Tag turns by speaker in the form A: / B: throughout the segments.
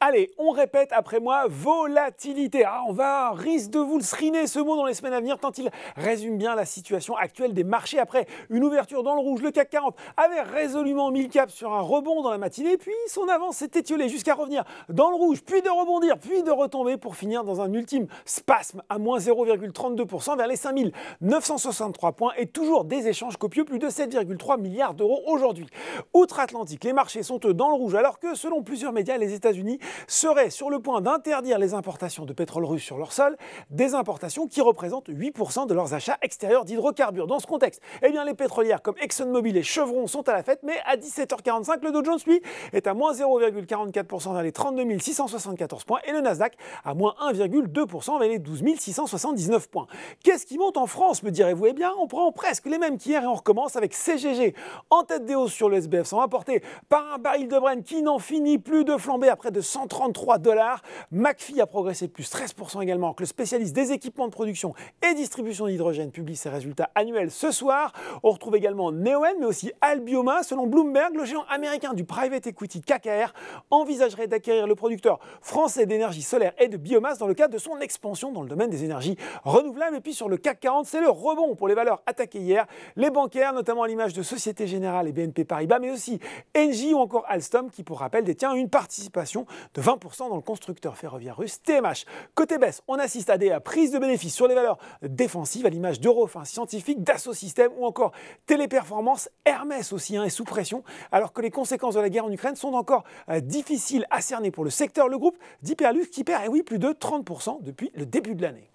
A: Allez, on répète après moi volatilité. Ah, on va risque de vous le sriner ce mot dans les semaines à venir tant il résume bien la situation actuelle des marchés après une ouverture dans le rouge. Le CAC 40 avait résolument mis le cap sur un rebond dans la matinée, puis son avance s'est étiolée jusqu'à revenir dans le rouge, puis de rebondir, puis de retomber pour finir dans un ultime spasme à moins 0,32% vers les 5963 points et toujours des échanges copieux, plus de 7,3 milliards d'euros aujourd'hui. Outre-Atlantique, les marchés sont eux dans le rouge alors que selon plusieurs médias, les États-Unis seraient sur le point d'interdire les importations de pétrole russe sur leur sol, des importations qui représentent 8% de leurs achats extérieurs d'hydrocarbures. Dans ce contexte, eh bien, les pétrolières comme ExxonMobil et Chevron sont à la fête, mais à 17h45, le Dow Jones, lui, est à moins 0,44% vers les 32 674 points et le Nasdaq à moins 1,2% vers les 12 679 points. Qu'est-ce qui monte en France, me direz-vous Eh bien, on prend presque les mêmes qu'hier et on recommence avec CGG en tête des hausses sur le SBF sans apporté par un baril de Brent qui n'en finit plus de flamber après de 133 dollars. McPhee a progressé de plus 13% également. Que le spécialiste des équipements de production et distribution d'hydrogène publie ses résultats annuels ce soir. On retrouve également Neoen, mais aussi Albioma. Selon Bloomberg, le géant américain du private equity KKR envisagerait d'acquérir le producteur français d'énergie solaire et de biomasse dans le cadre de son expansion dans le domaine des énergies renouvelables. Et puis sur le CAC 40, c'est le rebond pour les valeurs attaquées hier. Les bancaires, notamment à l'image de Société Générale et BNP Paribas, mais aussi Engie ou encore Alstom, qui pour rappel détient une participation de 20% dans le constructeur ferroviaire russe TMH. Côté baisse, on assiste à des prises de bénéfices sur les valeurs défensives à l'image d'Eurofin Scientifique, d'assosystèmes ou encore Téléperformance. Hermès aussi est hein, sous pression alors que les conséquences de la guerre en Ukraine sont encore euh, difficiles à cerner pour le secteur. Le groupe d'Hyperlux qui perd, et eh oui, plus de 30% depuis le début de l'année.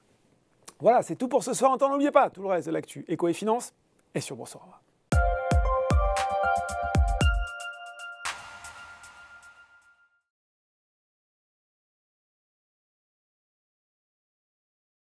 A: Voilà, c'est tout pour ce soir. En temps, n'oubliez pas, tout le reste de l'actu Eco et finance est sur Boursorama.